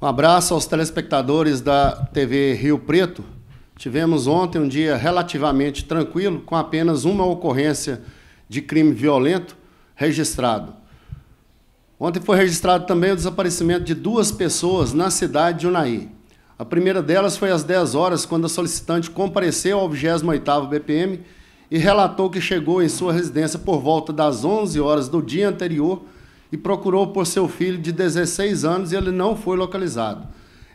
Um abraço aos telespectadores da TV Rio Preto. Tivemos ontem um dia relativamente tranquilo, com apenas uma ocorrência de crime violento registrado. Ontem foi registrado também o desaparecimento de duas pessoas na cidade de Unai. A primeira delas foi às 10 horas, quando a solicitante compareceu ao 28º BPM e relatou que chegou em sua residência por volta das 11 horas do dia anterior e procurou por seu filho de 16 anos e ele não foi localizado.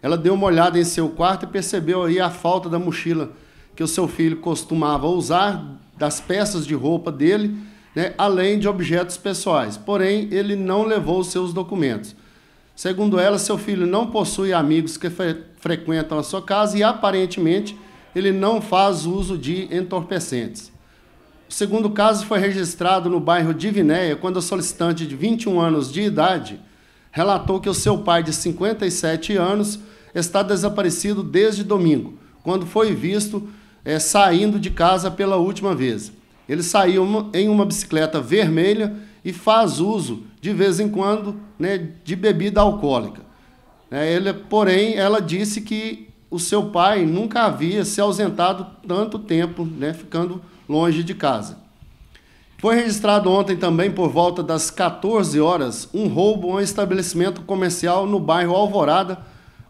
Ela deu uma olhada em seu quarto e percebeu aí a falta da mochila que o seu filho costumava usar, das peças de roupa dele, né, além de objetos pessoais. Porém, ele não levou seus documentos. Segundo ela, seu filho não possui amigos que fre frequentam a sua casa e aparentemente ele não faz uso de entorpecentes. O segundo caso foi registrado no bairro Divinéia, quando a solicitante de 21 anos de idade relatou que o seu pai de 57 anos está desaparecido desde domingo, quando foi visto é, saindo de casa pela última vez. Ele saiu em uma bicicleta vermelha e faz uso, de vez em quando, né, de bebida alcoólica. É, ele, porém, ela disse que o seu pai nunca havia se ausentado tanto tempo, né, ficando longe de casa. Foi registrado ontem também, por volta das 14 horas, um roubo a um estabelecimento comercial no bairro Alvorada,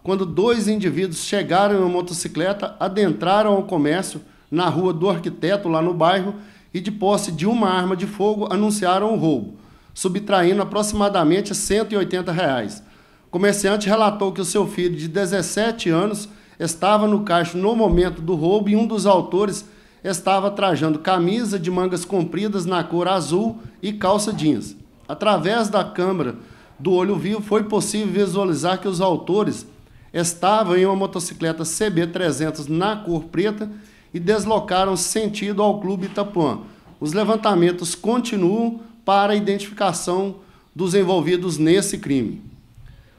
quando dois indivíduos chegaram em uma motocicleta, adentraram o comércio na rua do arquiteto, lá no bairro, e de posse de uma arma de fogo anunciaram o roubo, subtraindo aproximadamente R$ 180. Reais. O comerciante relatou que o seu filho de 17 anos estava no caixa no momento do roubo e um dos autores estava trajando camisa de mangas compridas na cor azul e calça jeans. Através da câmera do olho vivo foi possível visualizar que os autores estavam em uma motocicleta CB300 na cor preta e deslocaram sentido ao Clube Itapuã. Os levantamentos continuam para a identificação dos envolvidos nesse crime.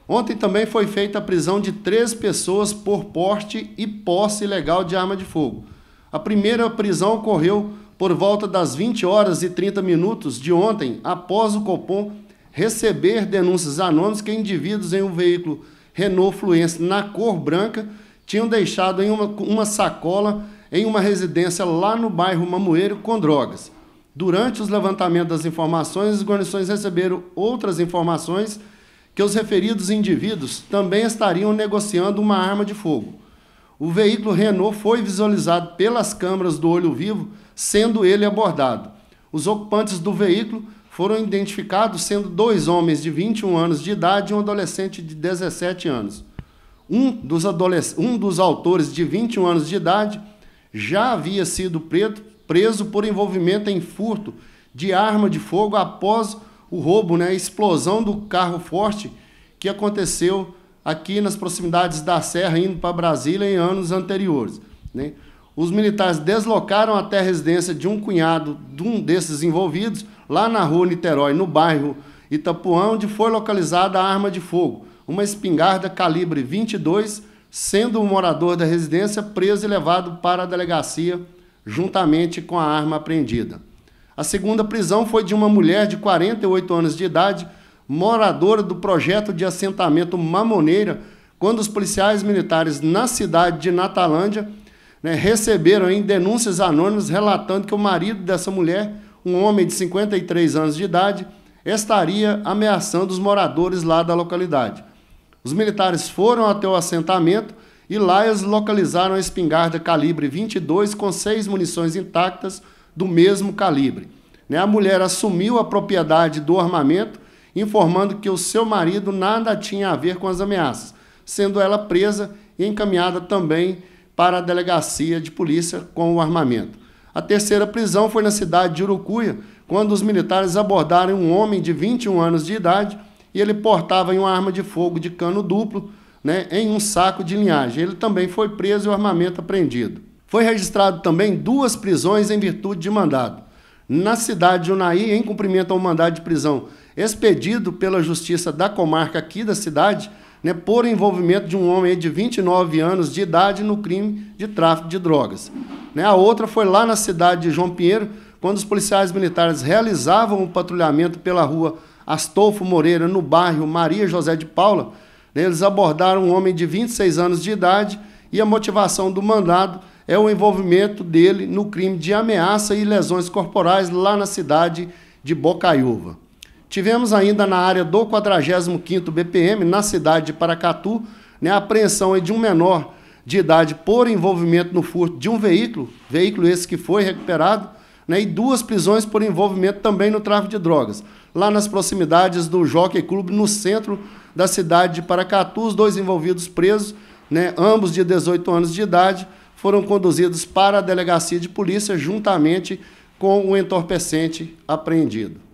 Ontem também foi feita a prisão de três pessoas por porte e posse ilegal de arma de fogo. A primeira prisão ocorreu por volta das 20 horas e 30 minutos de ontem, após o Copom receber denúncias anônimas que indivíduos em um veículo Renault Fluence na cor branca tinham deixado em uma, uma sacola em uma residência lá no bairro Mamoeiro com drogas. Durante os levantamentos das informações, as guarnições receberam outras informações que os referidos indivíduos também estariam negociando uma arma de fogo. O veículo Renault foi visualizado pelas câmeras do olho vivo, sendo ele abordado. Os ocupantes do veículo foram identificados sendo dois homens de 21 anos de idade e um adolescente de 17 anos. Um dos, adolesc um dos autores de 21 anos de idade já havia sido preto, preso por envolvimento em furto de arma de fogo após o roubo, né, a explosão do carro forte que aconteceu aqui nas proximidades da Serra, indo para Brasília em anos anteriores. Né? Os militares deslocaram até a residência de um cunhado de um desses envolvidos, lá na rua Niterói, no bairro Itapuã, onde foi localizada a arma de fogo, uma espingarda calibre 22, sendo o morador da residência preso e levado para a delegacia juntamente com a arma apreendida. A segunda prisão foi de uma mulher de 48 anos de idade, moradora do projeto de assentamento Mamoneira, quando os policiais militares na cidade de Natalândia né, receberam hein, denúncias anônimas relatando que o marido dessa mulher, um homem de 53 anos de idade, estaria ameaçando os moradores lá da localidade. Os militares foram até o assentamento e lá eles localizaram a espingarda calibre 22 com seis munições intactas do mesmo calibre. Né, a mulher assumiu a propriedade do armamento informando que o seu marido nada tinha a ver com as ameaças, sendo ela presa e encaminhada também para a delegacia de polícia com o armamento. A terceira prisão foi na cidade de Urucuia, quando os militares abordaram um homem de 21 anos de idade e ele portava uma arma de fogo de cano duplo né, em um saco de linhagem. Ele também foi preso e o armamento apreendido. Foi registrado também duas prisões em virtude de mandado. Na cidade de Unai, em cumprimento ao mandado de prisão expedido pela Justiça da comarca aqui da cidade, né, por envolvimento de um homem de 29 anos de idade no crime de tráfico de drogas. Né, a outra foi lá na cidade de João Pinheiro, quando os policiais militares realizavam um patrulhamento pela rua Astolfo Moreira, no bairro Maria José de Paula, né, eles abordaram um homem de 26 anos de idade e a motivação do mandado é o envolvimento dele no crime de ameaça e lesões corporais lá na cidade de Bocaiúva. Tivemos ainda na área do 45º BPM, na cidade de Paracatu, né, a apreensão de um menor de idade por envolvimento no furto de um veículo, veículo esse que foi recuperado, né, e duas prisões por envolvimento também no tráfico de drogas. Lá nas proximidades do Jockey Clube, no centro da cidade de Paracatu, os dois envolvidos presos, né, ambos de 18 anos de idade, foram conduzidos para a delegacia de polícia juntamente com o entorpecente apreendido.